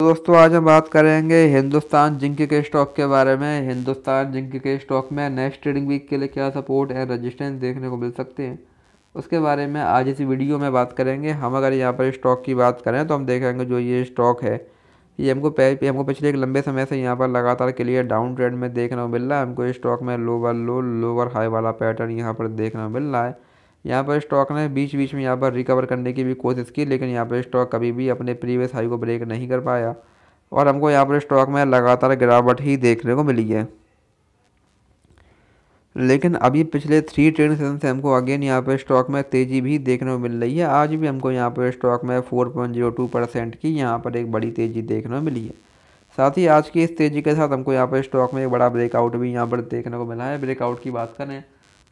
दोस्तों आज हम बात करेंगे हिंदुस्तान जिंक के स्टॉक के बारे में हिंदुस्तान जिंक के स्टॉक में नेक्स्ट ट्रेडिंग वीक के लिए क्या सपोर्ट एंड रेजिस्टेंस देखने को मिल सकते हैं उसके बारे में आज इस वीडियो में बात करेंगे हम अगर यहाँ पर स्टॉक की बात करें तो हम देखेंगे जो ये स्टॉक है ये हमको हमको पिछले एक लंबे समय से यहाँ पर लगातार क्लियर डाउन ट्रेंड में देखने को मिल रहा है हमको स्टॉक में लोअर लो लोअर हाई वाला पैटर्न यहाँ पर देखने को मिल रहा है यहाँ पर स्टॉक ने बीच बीच में यहाँ पर रिकवर करने की भी कोशिश की लेकिन यहाँ पर स्टॉक कभी भी अपने प्रीवियस हाई को ब्रेक नहीं कर पाया और हमको यहाँ पर स्टॉक में लगातार गिरावट ही देखने को मिली है लेकिन अभी पिछले थ्री ट्रेड सेशन से हमको अगेन यहाँ पर स्टॉक में तेज़ी भी देखने को मिल रही है आज भी हमको यहाँ पर स्टॉक में four point zero two percent की यहाँ पर एक बड़ी तेज़ी देखने को मिली है साथ ही आज की इस तेज़ी के साथ हमको यहाँ पर स्टॉक में एक बड़ा ब्रेकआउट भी यहाँ पर देखने को मिला है ब्रेकआउट की बात करें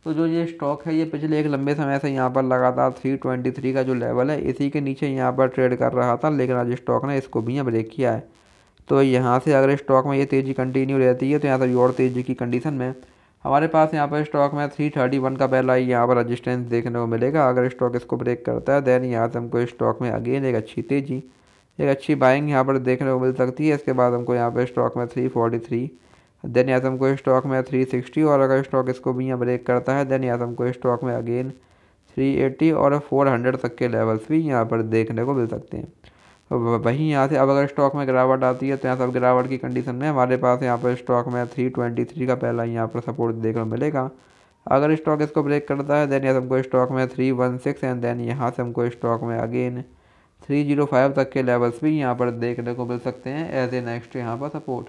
तो जो ये स्टॉक है ये पिछले एक लंबे समय से यहाँ पर लगातार थ्री ट्वेंटी थ्री का जो लेवल है इसी के नीचे यहाँ पर ट्रेड कर रहा था लेकिन आज स्टॉक ने इसको भी यहाँ ब्रेक किया है तो यहाँ से अगर स्टॉक में ये तेज़ी कंटिन्यू रहती है तो यहाँ से और तेज़ी की कंडीशन में हमारे पास यहाँ पर स्टॉक में थ्री थर्टी वन का पहला यहाँ पर रजिस्टेंस देखने को मिलेगा अगर स्टॉक इसको ब्रेक करता है देन यहाँ से हमको स्टॉक में अगेन एक अच्छी तेज़ी एक अच्छी बाइंग यहाँ पर देखने को मिल सकती है इसके बाद हमको यहाँ पर स्टॉक में थ्री फोर्टी थ्री देन या को स्टॉक में थ्री सिक्सटी और अगर स्टॉक इसको भी यहाँ ब्रेक करता है देन या को स्टॉक में अगेन थ्री एट्टी और फोर हंड्रेड तक के लेवल्स भी यहाँ पर देखने को मिल सकते हैं तो वहीं यहाँ से अब अगर स्टॉक में गिरावट आती है तो यहाँ सब गिरावट की कंडीशन में हमारे पास यहाँ पर स्टॉक में थ्री ट्वेंटी थ्री का पहला यहाँ पर सपोर्ट देखने को मिलेगा अगर स्टॉक इसको ब्रेक करता है देन यहाँ हमको स्टॉक में three one six and then यहाँ से हमको स्टॉक में अगेन थ्री जीरो फाइव तक के लेवल्स भी यहाँ पर देखने को मिल सकते हैं एज ए नेक्स्ट यहाँ पर सपोर्ट